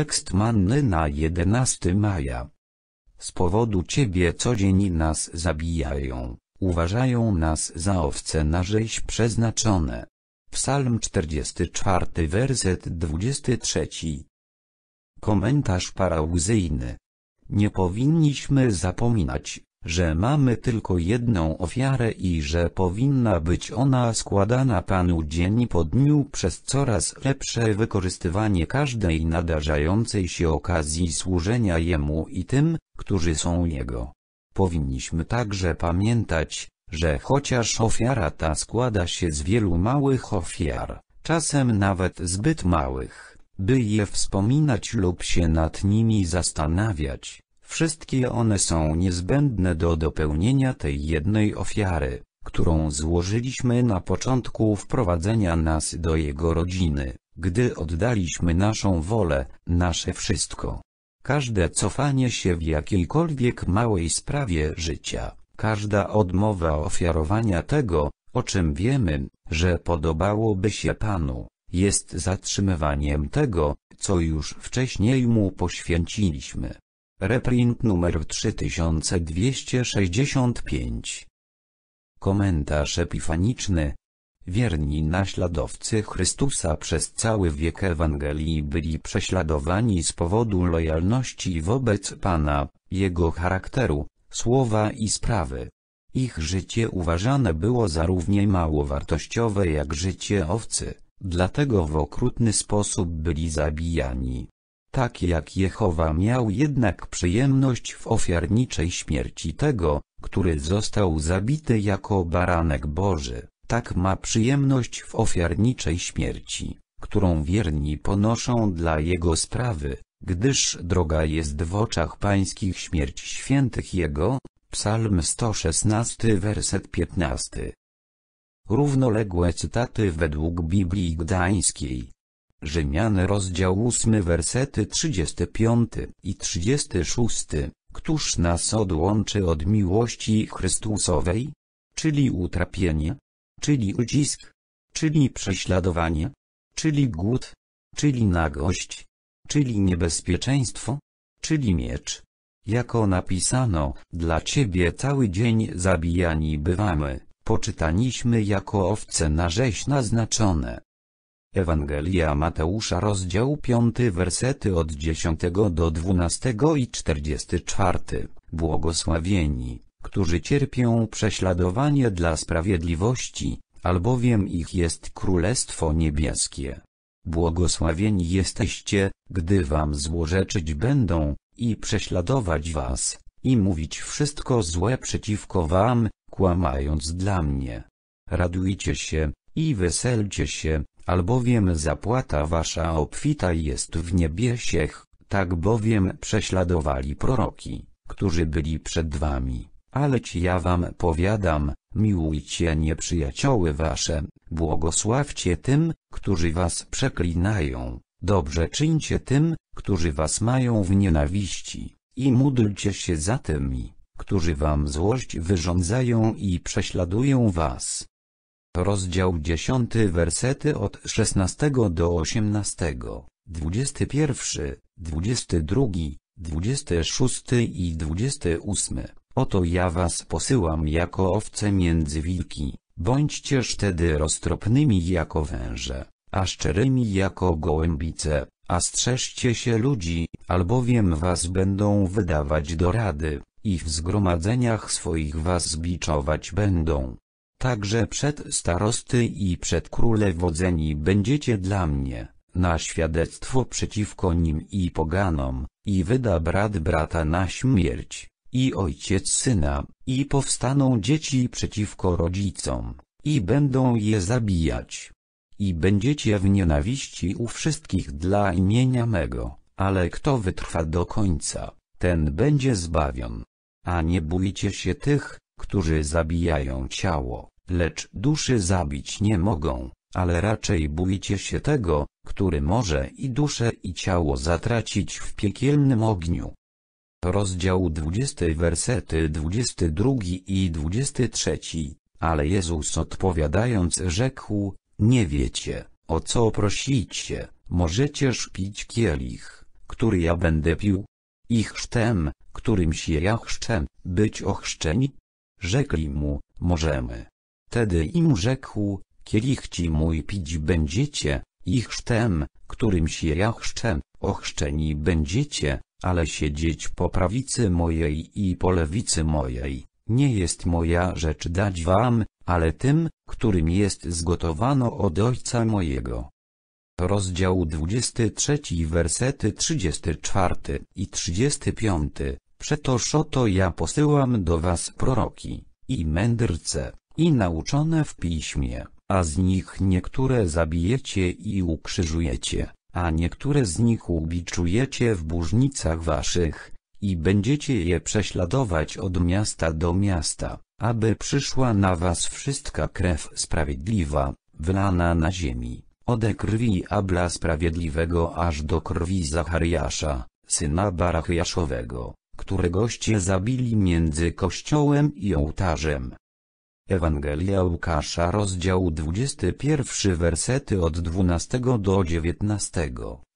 Tekst Manny na 11 maja. Z powodu Ciebie codzień nas zabijają, uważają nas za owce na rzeź przeznaczone. Psalm 44 werset 23. Komentarz parauzyjny. Nie powinniśmy zapominać, że mamy tylko jedną ofiarę i że powinna być ona składana Panu dzień po dniu przez coraz lepsze wykorzystywanie każdej nadarzającej się okazji służenia Jemu i tym, którzy są Jego. Powinniśmy także pamiętać, że chociaż ofiara ta składa się z wielu małych ofiar, czasem nawet zbyt małych, by je wspominać lub się nad nimi zastanawiać, Wszystkie one są niezbędne do dopełnienia tej jednej ofiary, którą złożyliśmy na początku wprowadzenia nas do Jego rodziny, gdy oddaliśmy naszą wolę, nasze wszystko. Każde cofanie się w jakiejkolwiek małej sprawie życia, każda odmowa ofiarowania tego, o czym wiemy, że podobałoby się Panu, jest zatrzymywaniem tego, co już wcześniej Mu poświęciliśmy. Reprint numer 3265. Komentarz epifaniczny. Wierni naśladowcy Chrystusa przez cały wiek Ewangelii byli prześladowani z powodu lojalności wobec Pana, Jego charakteru, słowa i sprawy. Ich życie uważane było za równie mało wartościowe jak życie owcy, dlatego w okrutny sposób byli zabijani. Tak jak Jehowa miał jednak przyjemność w ofiarniczej śmierci tego, który został zabity jako baranek Boży, tak ma przyjemność w ofiarniczej śmierci, którą wierni ponoszą dla Jego sprawy, gdyż droga jest w oczach pańskich śmierć świętych Jego, Psalm 116 werset 15. Równoległe cytaty według Biblii Gdańskiej Rzymian rozdział 8 wersety 35 i 36, któż nas odłączy od miłości Chrystusowej? Czyli utrapienie? Czyli ucisk? Czyli prześladowanie? Czyli głód? Czyli nagość? Czyli niebezpieczeństwo? Czyli miecz? Jako napisano, dla Ciebie cały dzień zabijani bywamy, poczytaniśmy jako owce na rzeź naznaczone. Ewangelia Mateusza rozdział 5 wersety od 10 do 12 i 44. Błogosławieni, którzy cierpią prześladowanie dla sprawiedliwości, albowiem ich jest Królestwo Niebieskie. Błogosławieni jesteście, gdy wam złorzeczyć będą, i prześladować was, i mówić wszystko złe przeciwko wam, kłamając dla mnie. Radujcie się, i weselcie się, albowiem zapłata wasza obfita jest w niebiesiech, tak bowiem prześladowali proroki, którzy byli przed wami. Ale ci, ja wam powiadam, miłujcie nieprzyjacioły wasze, błogosławcie tym, którzy was przeklinają, dobrze czyńcie tym, którzy was mają w nienawiści, i módlcie się za tymi, którzy wam złość wyrządzają i prześladują was Rozdział 10 wersety od 16 do 18, 21, 22, 26 i 28. Oto ja was posyłam jako owce między wilki, bądźcież tedy roztropnymi jako węże, a szczerymi jako gołębice, a strzeżcie się ludzi, albowiem was będą wydawać do rady, i w zgromadzeniach swoich was zbiczować będą Także przed starosty i przed króle wodzeni będziecie dla mnie, na świadectwo przeciwko nim i poganom, i wyda brat brata na śmierć, i ojciec syna, i powstaną dzieci przeciwko rodzicom, i będą je zabijać. I będziecie w nienawiści u wszystkich dla imienia mego, ale kto wytrwa do końca, ten będzie zbawion. A nie bójcie się tych, którzy zabijają ciało, lecz duszy zabić nie mogą, ale raczej bójcie się tego, który może i duszę i ciało zatracić w piekielnym ogniu. Rozdział 20 wersety 22 i 23 Ale Jezus odpowiadając rzekł, nie wiecie, o co prosicie, możecież pić kielich, który ja będę pił? Ich chrztem, którym się ja chrzczę, być ochrzczeni? Rzekli mu, możemy. Tedy im rzekł, kielich ci mój pić będziecie, ich sztem, którym się ja chrzczę, ochrzczeni będziecie, ale siedzieć po prawicy mojej i po lewicy mojej, nie jest moja rzecz dać wam, ale tym, którym jest zgotowano od Ojca mojego. Rozdział 23 wersety 34 i 35 Przetoż oto ja posyłam do was proroki, i mędrce, i nauczone w piśmie, a z nich niektóre zabijecie i ukrzyżujecie, a niektóre z nich ubiczujecie w burznicach waszych, i będziecie je prześladować od miasta do miasta, aby przyszła na was wszystka krew sprawiedliwa, wylana na ziemi, ode krwi Abla Sprawiedliwego aż do krwi Zachariasza, syna Barachiaszowego, któregoście zabili między kościołem i ołtarzem. Ewangelia Łukasza rozdział 21 wersety od 12 do 19,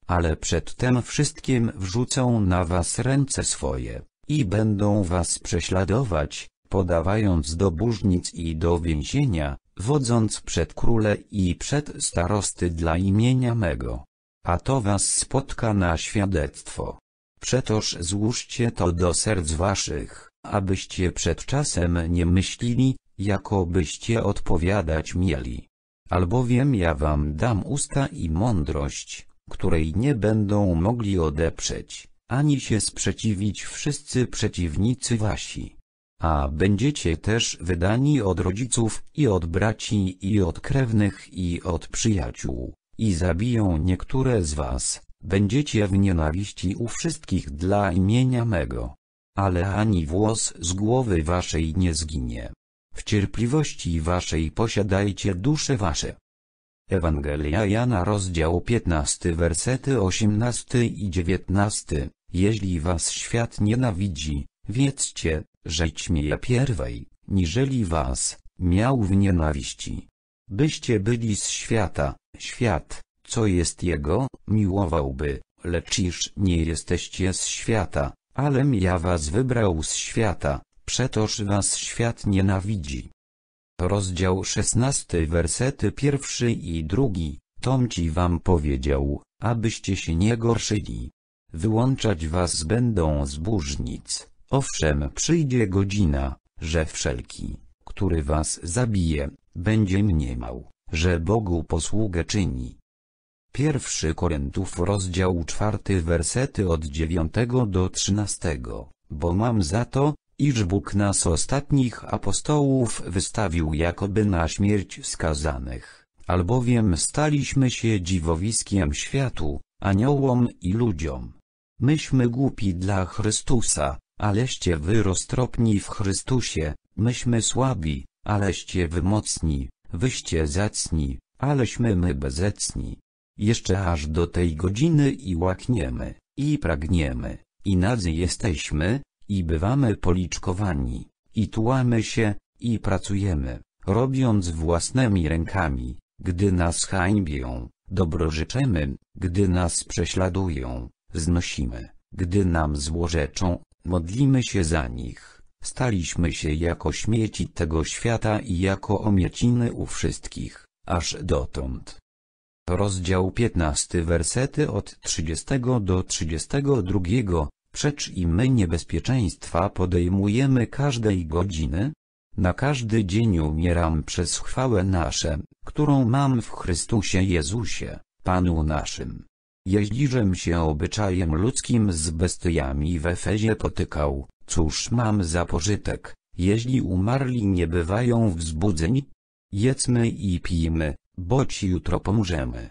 ale przedtem wszystkim wrzucą na was ręce swoje, i będą was prześladować, podawając do burznic i do więzienia, wodząc przed króle i przed starosty dla imienia mego. A to was spotka na świadectwo. Przetoż złóżcie to do serc waszych, abyście przed czasem nie myślili, jakobyście odpowiadać mieli. Albowiem ja wam dam usta i mądrość, której nie będą mogli odeprzeć, ani się sprzeciwić wszyscy przeciwnicy wasi. A będziecie też wydani od rodziców i od braci i od krewnych i od przyjaciół, i zabiją niektóre z was, będziecie w nienawiści u wszystkich dla imienia mego. Ale ani włos z głowy waszej nie zginie w cierpliwości waszej posiadajcie dusze wasze. Ewangelia Jana rozdział 15 wersety 18 i 19, jeśli was świat nienawidzi, wiedzcie, że ja pierwej, niżeli was, miał w nienawiści. Byście byli z świata, świat, co jest jego, miłowałby, lecz iż nie jesteście z świata, alem ja was wybrał z świata, Przetoż was świat nienawidzi. Rozdział 16 wersety pierwszy i drugi, Tom ci wam powiedział, abyście się nie gorszyli. Wyłączać was będą zbóżnic, owszem przyjdzie godzina, że wszelki, który was zabije, będzie mniemał, że Bogu posługę czyni. Pierwszy Korintów rozdział czwarty wersety od dziewiątego do trzynastego, bo mam za to, iż Bóg nas ostatnich apostołów wystawił jakoby na śmierć skazanych, albowiem staliśmy się dziwowiskiem światu, aniołom i ludziom. Myśmy głupi dla Chrystusa, aleście wy roztropni w Chrystusie, myśmy słabi, aleście wy mocni, wyście zacni, aleśmy my bezecni. Jeszcze aż do tej godziny i łakniemy, i pragniemy, i nadzy jesteśmy, i bywamy policzkowani, i tułamy się, i pracujemy, robiąc własnymi rękami, gdy nas hańbią, dobrożyczymy, gdy nas prześladują, znosimy, gdy nam złorzeczą, modlimy się za nich. Staliśmy się jako śmieci tego świata i jako omieciny u wszystkich, aż dotąd. Rozdział 15 wersety od 30 do 32 Przecz i my niebezpieczeństwa podejmujemy każdej godziny. Na każdy dzień umieram przez chwałę nasze, którą mam w Chrystusie Jezusie, Panu naszym. Jeździżem się obyczajem ludzkim z bestiami w Efezie potykał, cóż mam za pożytek, jeśli umarli nie bywają wzbudzeni? Jedzmy i pijmy, bo ci jutro pomrzemy.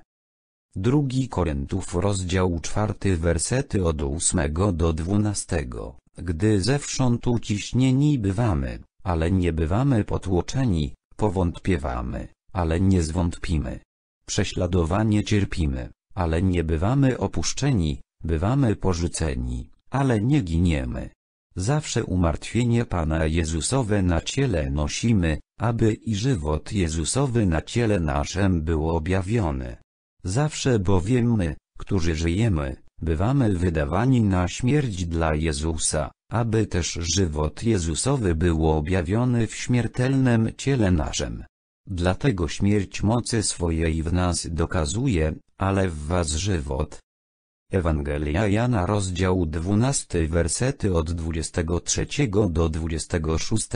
Drugi Korintów rozdział czwarty wersety od ósmego do dwunastego, gdy zewsząd uciśnieni bywamy, ale nie bywamy potłoczeni, powątpiewamy, ale nie zwątpimy. Prześladowanie cierpimy, ale nie bywamy opuszczeni, bywamy porzuceni, ale nie giniemy. Zawsze umartwienie Pana Jezusowe na ciele nosimy, aby i żywot Jezusowy na ciele naszym był objawiony. Zawsze bowiem my, którzy żyjemy, bywamy wydawani na śmierć dla Jezusa, aby też żywot Jezusowy był objawiony w śmiertelnym ciele naszym. Dlatego śmierć mocy swojej w nas dokazuje, ale w was żywot. Ewangelia Jana rozdział 12 wersety od 23 do 26,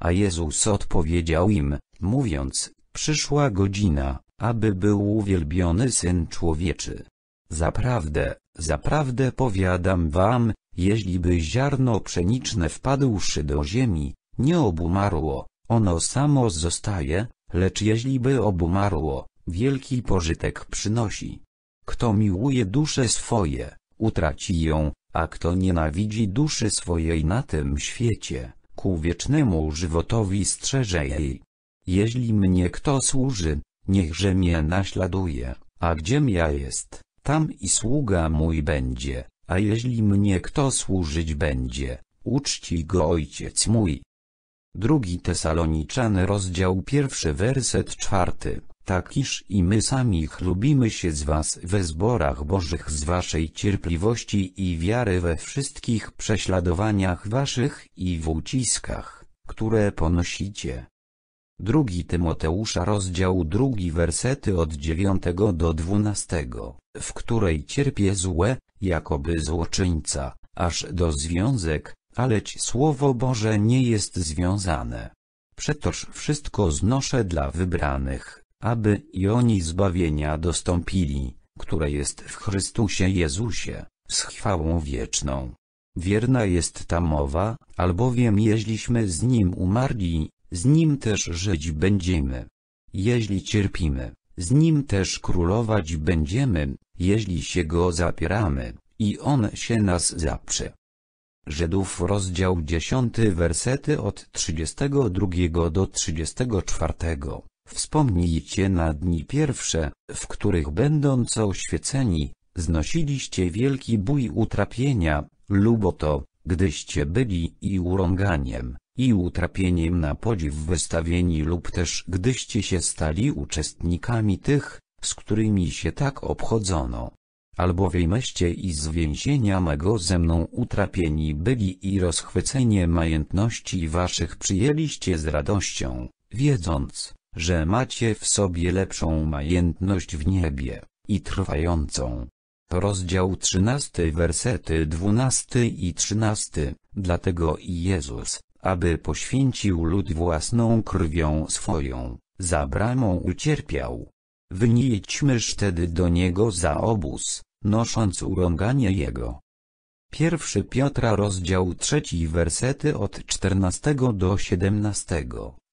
a Jezus odpowiedział im, mówiąc, przyszła godzina, aby był uwielbiony Syn Człowieczy. Zaprawdę, zaprawdę powiadam wam, jeśliby ziarno pszeniczne wpadłszy do ziemi, nie obumarło, ono samo zostaje, lecz jeśliby obumarło, wielki pożytek przynosi. Kto miłuje duszę swoje, utraci ją, a kto nienawidzi duszy swojej na tym świecie, ku wiecznemu żywotowi strzeże jej. Jeśli mnie kto służy, Niechże mnie naśladuje, a gdziem ja jest, tam i sługa mój będzie, a jeśli mnie kto służyć będzie, uczci go ojciec mój. Drugi Tesaloniczany rozdział pierwszy werset czwarty. iż i my sami chlubimy się z was we zborach bożych z waszej cierpliwości i wiary we wszystkich prześladowaniach waszych i w uciskach, które ponosicie, Drugi Tymoteusza rozdział drugi wersety od 9 do 12, w której cierpie złe, jakoby złoczyńca, aż do związek, aleć Słowo Boże nie jest związane. Przetoż wszystko znoszę dla wybranych, aby i oni zbawienia dostąpili, które jest w Chrystusie Jezusie, z chwałą wieczną. Wierna jest ta mowa, albowiem jeźliśmy z Nim umarli z nim też żyć będziemy. Jeśli cierpimy, z nim też królować będziemy, jeśli się go zapieramy, i on się nas zaprze. Żydów rozdział 10 wersety od 32 do 34. Wspomnijcie na dni pierwsze, w których będąc oświeceni, znosiliście wielki bój utrapienia, lubo to, gdyście byli i urąganiem, i utrapieniem na podziw wystawieni lub też gdyście się stali uczestnikami tych, z którymi się tak obchodzono. Albo wyjmeście i z więzienia mego ze mną utrapieni byli i rozchwycenie majątności waszych przyjęliście z radością, wiedząc, że macie w sobie lepszą majętność w niebie, i trwającą. Rozdział 13 wersety 12 i 13, dlatego i Jezus, aby poświęcił lud własną krwią swoją, za bramą ucierpiał. Wynijedźmyż tedy do niego za obóz, nosząc urąganie jego. Pierwszy Piotra rozdział trzeci wersety od 14 do 17.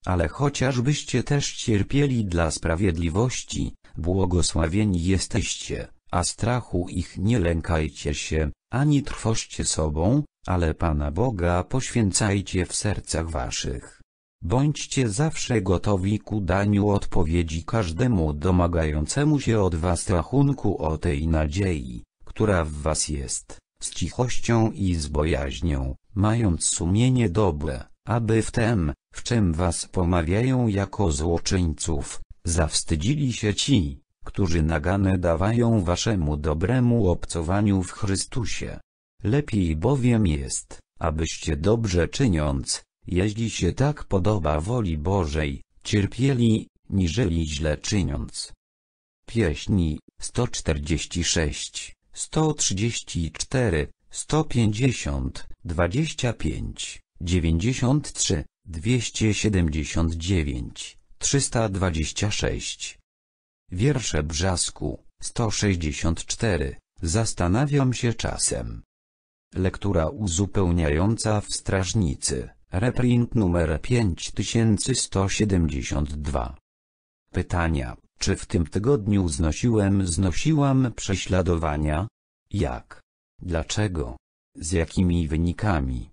Ale chociażbyście też cierpieli dla sprawiedliwości, błogosławieni jesteście, a strachu ich nie lękajcie się, ani trwoście sobą, ale Pana Boga poświęcajcie w sercach waszych. Bądźcie zawsze gotowi ku daniu odpowiedzi każdemu domagającemu się od was rachunku o tej nadziei, która w was jest, z cichością i z bojaźnią, mając sumienie dobre, aby w tem, w czym was pomawiają jako złoczyńców, zawstydzili się ci, którzy nagane dawają waszemu dobremu obcowaniu w Chrystusie. Lepiej bowiem jest, abyście dobrze czyniąc, jeśli się tak podoba woli Bożej, cierpieli, niżeli źle czyniąc. Pieśni 146, 134, 150, 25, 93, 279, 326 Wiersze Brzasku, 164. Zastanawiam się czasem. Lektura uzupełniająca w Strażnicy, reprint numer 5172. Pytania, czy w tym tygodniu znosiłem znosiłam prześladowania? Jak? Dlaczego? Z jakimi wynikami?